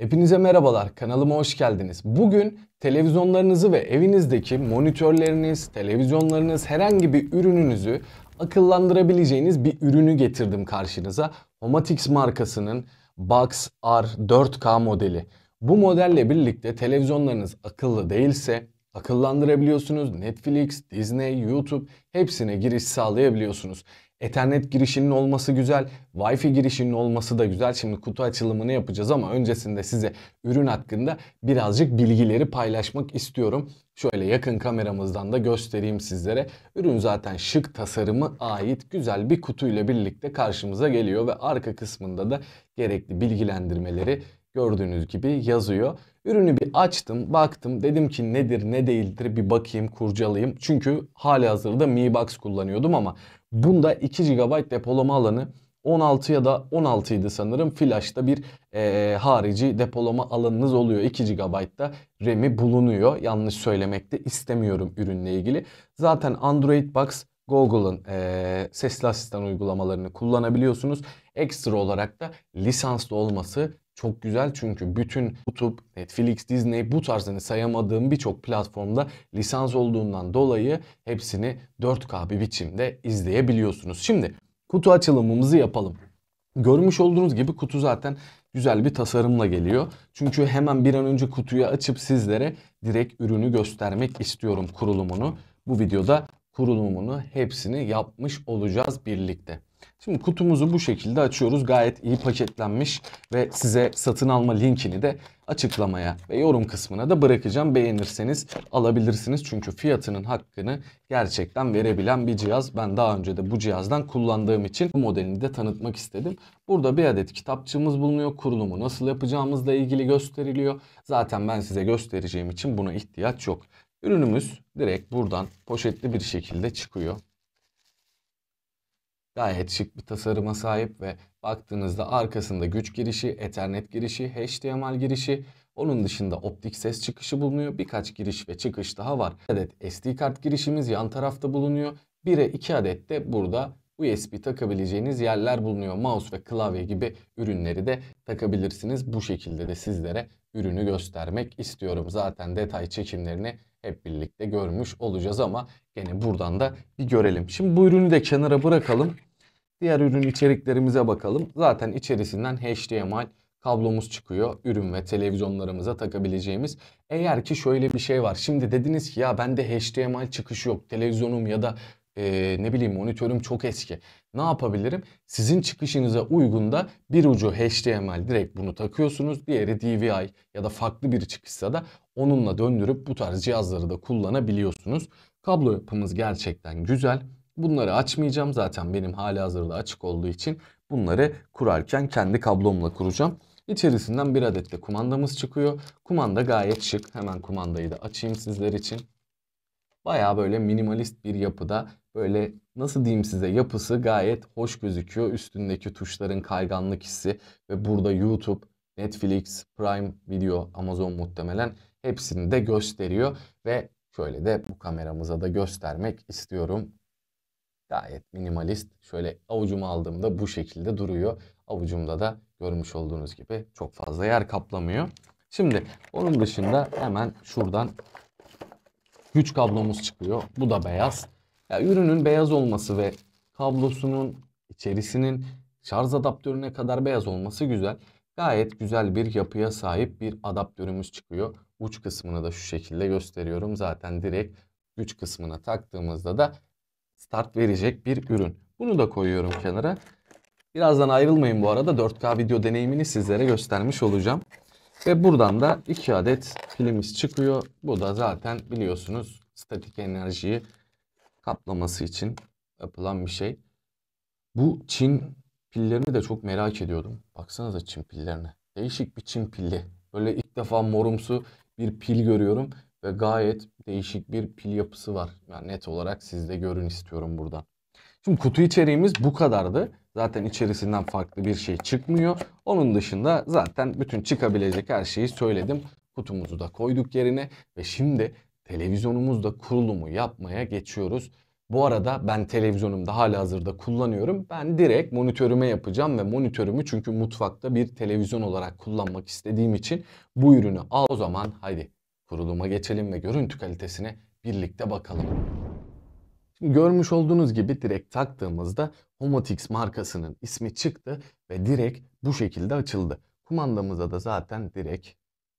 Hepinize merhabalar, kanalıma hoş geldiniz. Bugün televizyonlarınızı ve evinizdeki monitörleriniz, televizyonlarınız, herhangi bir ürününüzü akıllandırabileceğiniz bir ürünü getirdim karşınıza. Homatix markasının Box R 4K modeli. Bu modelle birlikte televizyonlarınız akıllı değilse akıllandırabiliyorsunuz. Netflix, Disney, YouTube hepsine giriş sağlayabiliyorsunuz. Ethernet girişinin olması güzel, Wi-Fi girişinin olması da güzel. Şimdi kutu açılımını yapacağız ama öncesinde size ürün hakkında birazcık bilgileri paylaşmak istiyorum. Şöyle yakın kameramızdan da göstereyim sizlere. Ürün zaten şık tasarımı ait güzel bir kutuyla birlikte karşımıza geliyor ve arka kısmında da gerekli bilgilendirmeleri gördüğünüz gibi yazıyor. Ürünü bir açtım, baktım. Dedim ki nedir, ne değildir bir bakayım, kurcalayayım. Çünkü hali hazırda Mi Box kullanıyordum ama Bunda 2 GB depolama alanı 16 ya da 16 idi sanırım flash'ta bir e, harici depolama alanınız oluyor. 2 GB'da RAM'i bulunuyor. Yanlış söylemek de istemiyorum ürünle ilgili. Zaten Android Box Google'ın e, sesli asistan uygulamalarını kullanabiliyorsunuz. Ekstra olarak da lisanslı olması çok güzel çünkü bütün YouTube, Netflix, Disney bu tarzını hani sayamadığım birçok platformda lisans olduğundan dolayı hepsini 4K bir biçimde izleyebiliyorsunuz. Şimdi kutu açılımımızı yapalım. Görmüş olduğunuz gibi kutu zaten güzel bir tasarımla geliyor. Çünkü hemen bir an önce kutuyu açıp sizlere direkt ürünü göstermek istiyorum kurulumunu. Bu videoda kurulumunu hepsini yapmış olacağız birlikte. Şimdi kutumuzu bu şekilde açıyoruz. Gayet iyi paketlenmiş ve size satın alma linkini de açıklamaya ve yorum kısmına da bırakacağım. Beğenirseniz alabilirsiniz. Çünkü fiyatının hakkını gerçekten verebilen bir cihaz. Ben daha önce de bu cihazdan kullandığım için bu modelini de tanıtmak istedim. Burada bir adet kitapçığımız bulunuyor. Kurulumu nasıl yapacağımızla ilgili gösteriliyor. Zaten ben size göstereceğim için buna ihtiyaç yok. Ürünümüz direkt buradan poşetli bir şekilde çıkıyor. Gayet şık bir tasarıma sahip ve baktığınızda arkasında güç girişi, ethernet girişi, HDMI girişi, onun dışında optik ses çıkışı bulunuyor. Birkaç giriş ve çıkış daha var. Bir Adet SD kart girişimiz yan tarafta bulunuyor. 1'e 2 adet de burada USB takabileceğiniz yerler bulunuyor. Mouse ve klavye gibi ürünleri de takabilirsiniz. Bu şekilde de sizlere ürünü göstermek istiyorum. Zaten detay çekimlerini hep birlikte görmüş olacağız ama gene buradan da bir görelim. Şimdi bu ürünü de kenara bırakalım. Diğer ürün içeriklerimize bakalım. Zaten içerisinden HDMI kablomuz çıkıyor. Ürün ve televizyonlarımıza takabileceğimiz. Eğer ki şöyle bir şey var. Şimdi dediniz ki ya bende HDMI çıkışı yok. Televizyonum ya da e, ne bileyim monitörüm çok eski. Ne yapabilirim? Sizin çıkışınıza uygun da bir ucu HDMI direkt bunu takıyorsunuz. Diğeri DVI ya da farklı bir çıkışsa da onunla döndürüp bu tarz cihazları da kullanabiliyorsunuz. Kablo yapımız gerçekten güzel. Bunları açmayacağım zaten benim hali hazırda açık olduğu için bunları kurarken kendi kablomla kuracağım. İçerisinden bir adet de kumandamız çıkıyor. Kumanda gayet şık. Hemen kumandayı da açayım sizler için. Baya böyle minimalist bir yapıda böyle nasıl diyeyim size yapısı gayet hoş gözüküyor. Üstündeki tuşların kayganlık hissi ve burada YouTube, Netflix, Prime Video, Amazon muhtemelen hepsini de gösteriyor. Ve şöyle de bu kameramıza da göstermek istiyorum. Gayet minimalist. Şöyle avucumu aldığımda bu şekilde duruyor. Avucumda da görmüş olduğunuz gibi çok fazla yer kaplamıyor. Şimdi onun dışında hemen şuradan güç kablomuz çıkıyor. Bu da beyaz. Ya ürünün beyaz olması ve kablosunun içerisinin şarj adaptörüne kadar beyaz olması güzel. Gayet güzel bir yapıya sahip bir adaptörümüz çıkıyor. Uç kısmını da şu şekilde gösteriyorum. Zaten direkt güç kısmına taktığımızda da start verecek bir ürün. Bunu da koyuyorum kenara. Birazdan ayrılmayın bu arada 4K video deneyimini sizlere göstermiş olacağım. Ve buradan da 2 adet pilimiz çıkıyor. Bu da zaten biliyorsunuz statik enerjiyi kaplaması için yapılan bir şey. Bu Çin pillerini de çok merak ediyordum. Baksanıza Çin pillerine. Değişik bir Çin pilli. Böyle ilk defa morumsu bir pil görüyorum ve gayet değişik bir pil yapısı var. Yani net olarak sizde görün istiyorum buradan. Şimdi kutu içeriğimiz bu kadardı. Zaten içerisinden farklı bir şey çıkmıyor. Onun dışında zaten bütün çıkabilecek her şeyi söyledim. Kutumuzu da koyduk yerine ve şimdi televizyonumuzda kurulumu yapmaya geçiyoruz. Bu arada ben televizyonumda hala hazırda kullanıyorum. Ben direkt monitörüme yapacağım ve monitörümü çünkü mutfakta bir televizyon olarak kullanmak istediğim için bu ürünü al. O zaman haydi kuruluma geçelim ve görüntü kalitesine birlikte bakalım. Şimdi görmüş olduğunuz gibi direkt taktığımızda Homotix markasının ismi çıktı ve direkt bu şekilde açıldı. Kumandamıza da zaten direkt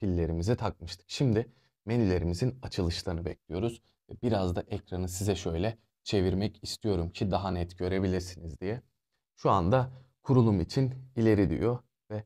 pillerimizi takmıştık. Şimdi menülerimizin açılışlarını bekliyoruz. Biraz da ekranı size şöyle çevirmek istiyorum ki daha net görebilirsiniz diye. Şu anda kurulum için ileri diyor ve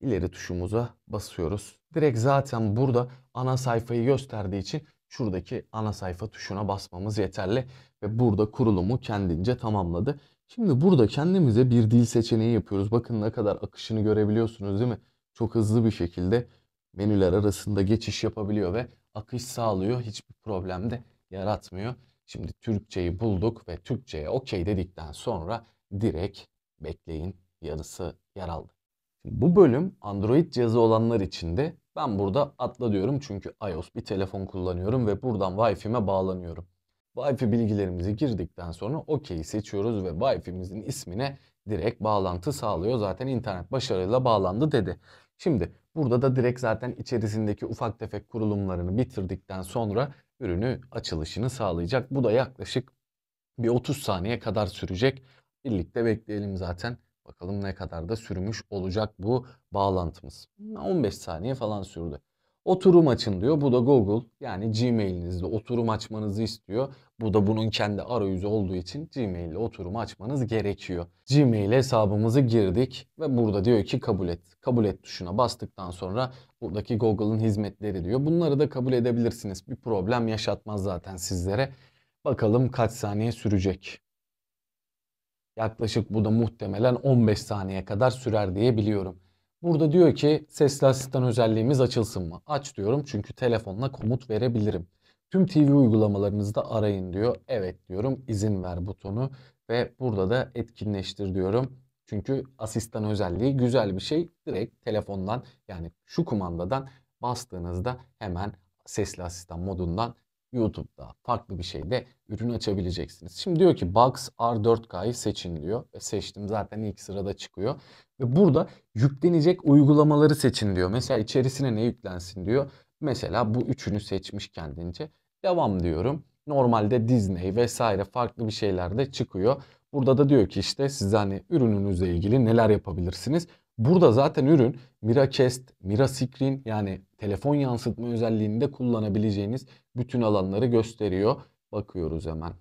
ileri tuşumuza basıyoruz. Direkt zaten burada ana sayfayı gösterdiği için şuradaki ana sayfa tuşuna basmamız yeterli ve burada kurulumu kendince tamamladı. Şimdi burada kendimize bir dil seçeneği yapıyoruz. Bakın ne kadar akışını görebiliyorsunuz değil mi? Çok hızlı bir şekilde menüler arasında geçiş yapabiliyor ve akış sağlıyor. Hiçbir problem de yaratmıyor. Şimdi Türkçeyi bulduk ve Türkçeye okey dedikten sonra direkt bekleyin yarısı yer aldı. bu bölüm Android cihazı olanlar için de ben burada atla diyorum çünkü iOS bir telefon kullanıyorum ve buradan Wi-Fi'me bağlanıyorum. Wi-Fi bilgilerimizi girdikten sonra OK'yi seçiyoruz ve Wi-Fi'mizin ismine direkt bağlantı sağlıyor. Zaten internet başarıyla bağlandı dedi. Şimdi burada da direkt zaten içerisindeki ufak tefek kurulumlarını bitirdikten sonra ürünü açılışını sağlayacak. Bu da yaklaşık bir 30 saniye kadar sürecek. Birlikte bekleyelim zaten. Bakalım ne kadar da sürmüş olacak bu bağlantımız. 15 saniye falan sürdü. Oturum açın diyor. Bu da Google yani Gmail'inizde oturum açmanızı istiyor. Bu da bunun kendi arayüzü olduğu için Gmail ile oturum açmanız gerekiyor. Gmail hesabımızı girdik ve burada diyor ki kabul et. Kabul et tuşuna bastıktan sonra buradaki Google'ın hizmetleri diyor. Bunları da kabul edebilirsiniz. Bir problem yaşatmaz zaten sizlere. Bakalım kaç saniye sürecek. Yaklaşık bu da muhtemelen 15 saniye kadar sürer diye biliyorum. Burada diyor ki sesli asistan özelliğimiz açılsın mı? Aç diyorum çünkü telefonla komut verebilirim. Tüm TV uygulamalarınızda arayın diyor. Evet diyorum izin ver butonu ve burada da etkinleştir diyorum. Çünkü asistan özelliği güzel bir şey. Direkt telefondan yani şu kumandadan bastığınızda hemen sesli asistan modundan YouTube'da farklı bir şeyde ürün açabileceksiniz. Şimdi diyor ki Box R4K'yı seçin diyor. E seçtim zaten ilk sırada çıkıyor. Ve burada yüklenecek uygulamaları seçin diyor. Mesela içerisine ne yüklensin diyor. Mesela bu üçünü seçmiş kendince. Devam diyorum. Normalde Disney vesaire farklı bir şeyler de çıkıyor. Burada da diyor ki işte siz hani ürününüzle ilgili neler yapabilirsiniz. Burada zaten ürün Miracast, Mirascreen yani telefon yansıtma özelliğini de kullanabileceğiniz bütün alanları gösteriyor. Bakıyoruz hemen.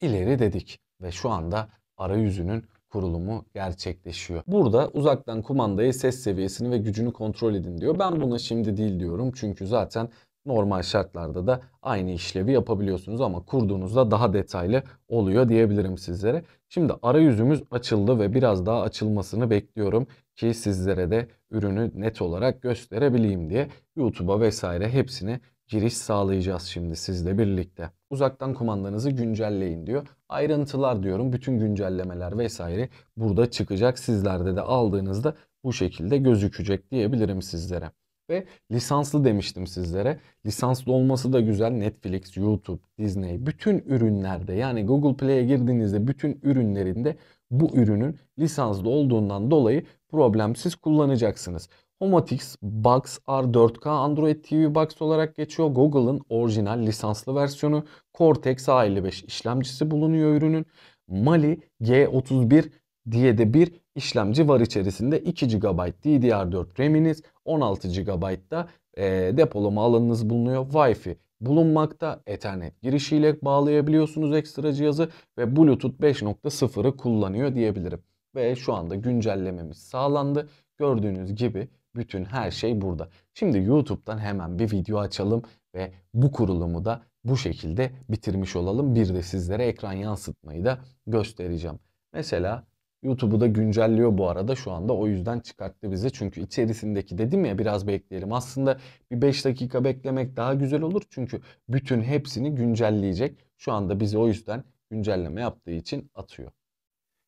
İleri dedik ve şu anda arayüzünün kurulumu gerçekleşiyor. Burada uzaktan kumandayı ses seviyesini ve gücünü kontrol edin diyor. Ben buna şimdi değil diyorum çünkü zaten normal şartlarda da aynı işlevi yapabiliyorsunuz ama kurduğunuzda daha detaylı oluyor diyebilirim sizlere. Şimdi arayüzümüz açıldı ve biraz daha açılmasını bekliyorum ki sizlere de ürünü net olarak gösterebileyim diye YouTube'a vesaire hepsini giriş sağlayacağız şimdi sizle birlikte. Uzaktan kumandanızı güncelleyin diyor. Ayrıntılar diyorum. Bütün güncellemeler vesaire burada çıkacak. Sizlerde de aldığınızda bu şekilde gözükecek diyebilirim sizlere. Ve lisanslı demiştim sizlere. Lisanslı olması da güzel. Netflix, YouTube, Disney bütün ürünlerde yani Google Play'e girdiğinizde bütün ürünlerinde bu ürünün lisanslı olduğundan dolayı problemsiz kullanacaksınız. Homotix Box R4K Android TV Box olarak geçiyor. Google'ın orijinal lisanslı versiyonu Cortex A55 işlemcisi bulunuyor ürünün. Mali G31 diye de bir işlemci var içerisinde. 2 GB DDR4 RAM'iniz, 16 GB da e, depolama alanınız bulunuyor. Wi-Fi bulunmakta. Ethernet girişiyle bağlayabiliyorsunuz ekstra cihazı ve Bluetooth 5.0'ı kullanıyor diyebilirim. Ve şu anda güncellememiz sağlandı. Gördüğünüz gibi bütün her şey burada. Şimdi YouTube'dan hemen bir video açalım ve bu kurulumu da bu şekilde bitirmiş olalım. Bir de sizlere ekran yansıtmayı da göstereceğim. Mesela YouTube'u da güncelliyor bu arada şu anda. O yüzden çıkarttı bize Çünkü içerisindeki dedim ya biraz bekleyelim. Aslında bir 5 dakika beklemek daha güzel olur. Çünkü bütün hepsini güncelleyecek. Şu anda bizi o yüzden güncelleme yaptığı için atıyor.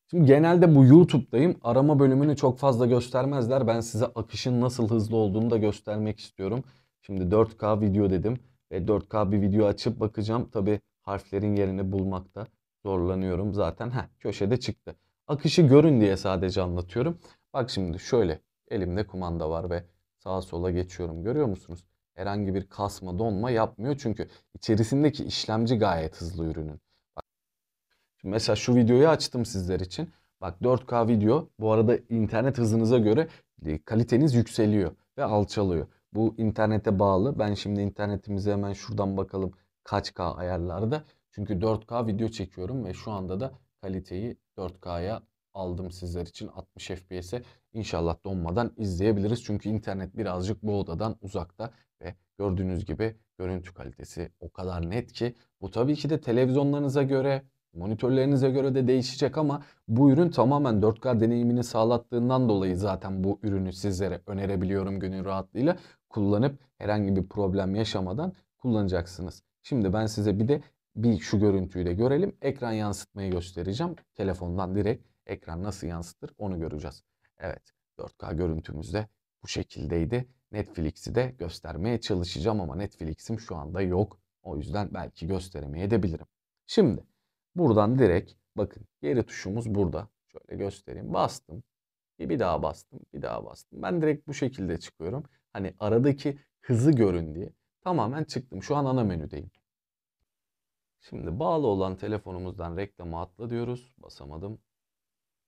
Şimdi genelde bu YouTube'dayım. Arama bölümünü çok fazla göstermezler. Ben size akışın nasıl hızlı olduğunu da göstermek istiyorum. Şimdi 4K video dedim ve 4K bir video açıp bakacağım. Tabi harflerin yerini bulmakta zorlanıyorum zaten. Heh, köşede çıktı. Akışı görün diye sadece anlatıyorum. Bak şimdi şöyle elimde kumanda var ve sağa sola geçiyorum. Görüyor musunuz? Herhangi bir kasma donma yapmıyor çünkü içerisindeki işlemci gayet hızlı ürünün. Bak, şimdi mesela şu videoyu açtım sizler için. Bak 4K video bu arada internet hızınıza göre e, kaliteniz yükseliyor ve alçalıyor. Bu internete bağlı. Ben şimdi internetimize hemen şuradan bakalım kaç K ayarlarda. Çünkü 4K video çekiyorum ve şu anda da kaliteyi 4K'ya aldım sizler için 60 FPS'e. inşallah donmadan izleyebiliriz. Çünkü internet birazcık bu odadan uzakta ve gördüğünüz gibi görüntü kalitesi o kadar net ki bu tabii ki de televizyonlarınıza göre monitörlerinize göre de değişecek ama bu ürün tamamen 4K deneyimini sağlattığından dolayı zaten bu ürünü sizlere önerebiliyorum gönül rahatlığıyla kullanıp herhangi bir problem yaşamadan kullanacaksınız. Şimdi ben size bir de bir şu görüntüyü de görelim. Ekran yansıtmayı göstereceğim. Telefondan direkt ekran nasıl yansıtır onu göreceğiz. Evet 4K görüntümüz de bu şekildeydi. Netflix'i de göstermeye çalışacağım ama Netflix'im şu anda yok. O yüzden belki gösteremeyebilirim. Şimdi buradan direkt bakın geri tuşumuz burada. Şöyle göstereyim. Bastım. Bir daha bastım. Bir daha bastım. Ben direkt bu şekilde çıkıyorum. Hani aradaki hızı görün diye. Tamamen çıktım. Şu an ana menüdeyim. Şimdi bağlı olan telefonumuzdan reklamı atla diyoruz. Basamadım.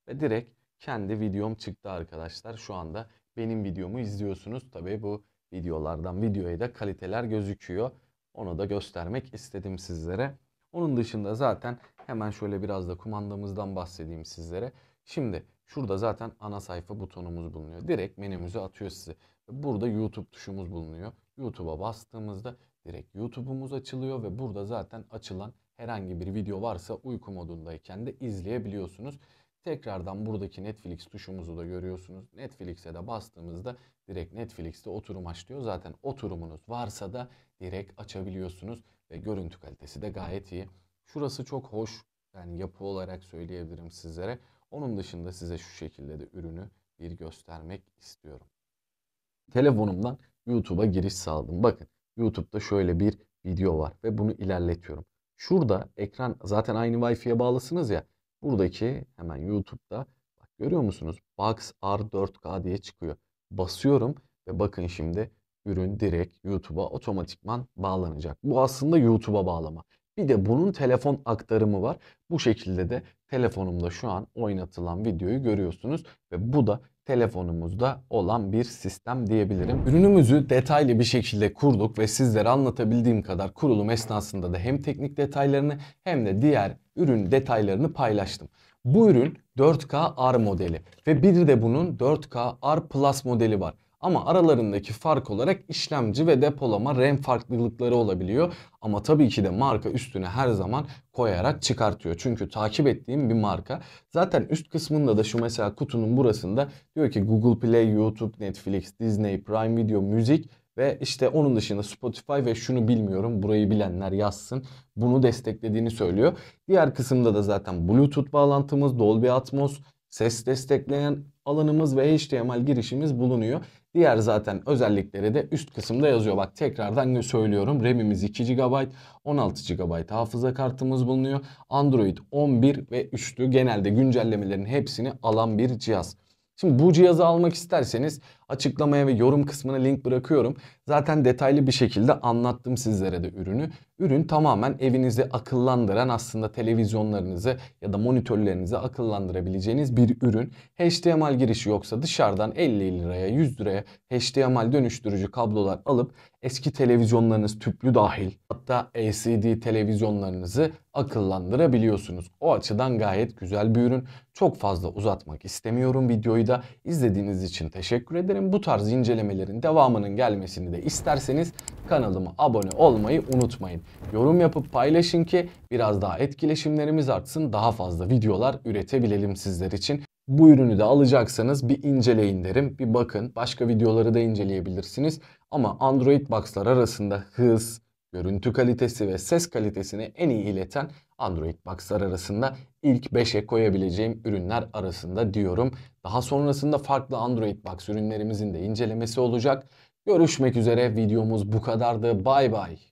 Ve direkt kendi videom çıktı arkadaşlar. Şu anda benim videomu izliyorsunuz. Tabii bu videolardan videoya da kaliteler gözüküyor. Onu da göstermek istedim sizlere. Onun dışında zaten hemen şöyle biraz da kumandamızdan bahsedeyim sizlere. Şimdi şurada zaten ana sayfa butonumuz bulunuyor. Direkt menümüze atıyor sizi. Burada YouTube tuşumuz bulunuyor. YouTube'a bastığımızda direkt YouTube'umuz açılıyor ve burada zaten açılan herhangi bir video varsa uyku modundayken de izleyebiliyorsunuz. Tekrardan buradaki Netflix tuşumuzu da görüyorsunuz. Netflix'e de bastığımızda direkt Netflix'te oturum açlıyor. Zaten oturumunuz varsa da direkt açabiliyorsunuz ve görüntü kalitesi de gayet iyi. Şurası çok hoş. Yani yapı olarak söyleyebilirim sizlere. Onun dışında size şu şekilde de ürünü bir göstermek istiyorum. Telefonumdan YouTube'a giriş sağladım. Bakın YouTube'da şöyle bir video var ve bunu ilerletiyorum. Şurada ekran zaten aynı Wi-Fi'ye bağlısınız ya. Buradaki hemen YouTube'da bak görüyor musunuz? Box R4K diye çıkıyor. Basıyorum ve bakın şimdi ürün direkt YouTube'a otomatikman bağlanacak. Bu aslında YouTube'a bağlama. Bir de bunun telefon aktarımı var. Bu şekilde de telefonumda şu an oynatılan videoyu görüyorsunuz ve bu da telefonumuzda olan bir sistem diyebilirim. Ürünümüzü detaylı bir şekilde kurduk ve sizlere anlatabildiğim kadar kurulum esnasında da hem teknik detaylarını hem de diğer ürün detaylarını paylaştım. Bu ürün 4K R modeli ve bir de bunun 4K R Plus modeli var. Ama aralarındaki fark olarak işlemci ve depolama RAM farklılıkları olabiliyor. Ama tabii ki de marka üstüne her zaman koyarak çıkartıyor. Çünkü takip ettiğim bir marka. Zaten üst kısmında da şu mesela kutunun burasında diyor ki Google Play, YouTube, Netflix, Disney, Prime Video, müzik ve işte onun dışında Spotify ve şunu bilmiyorum burayı bilenler yazsın. Bunu desteklediğini söylüyor. Diğer kısımda da zaten Bluetooth bağlantımız, Dolby Atmos, ses destekleyen alanımız ve HTML girişimiz bulunuyor. Diğer zaten özellikleri de üst kısımda yazıyor. Bak tekrardan söylüyorum. RAM'imiz 2 GB, 16 GB hafıza kartımız bulunuyor. Android 11 ve üstü genelde güncellemelerin hepsini alan bir cihaz. Şimdi bu cihazı almak isterseniz Açıklamaya ve yorum kısmına link bırakıyorum. Zaten detaylı bir şekilde anlattım sizlere de ürünü. Ürün tamamen evinizi akıllandıran aslında televizyonlarınızı ya da monitörlerinizi akıllandırabileceğiniz bir ürün. HDMI girişi yoksa dışarıdan 50 liraya 100 liraya HDMI dönüştürücü kablolar alıp eski televizyonlarınız tüplü dahil hatta LCD televizyonlarınızı akıllandırabiliyorsunuz. O açıdan gayet güzel bir ürün. Çok fazla uzatmak istemiyorum videoyu da. İzlediğiniz için teşekkür ederim. Benim bu tarz incelemelerin devamının gelmesini de isterseniz kanalıma abone olmayı unutmayın. Yorum yapıp paylaşın ki biraz daha etkileşimlerimiz artsın, daha fazla videolar üretebilelim sizler için. Bu ürünü de alacaksanız bir inceleyin derim. Bir bakın. Başka videoları da inceleyebilirsiniz. Ama Android boxlar arasında hız, görüntü kalitesi ve ses kalitesini en iyi ileten Android boxlar arasında ilk 5'e koyabileceğim ürünler arasında diyorum. Daha sonrasında farklı Android Box ürünlerimizin de incelemesi olacak. Görüşmek üzere videomuz bu kadardı. Bay bay.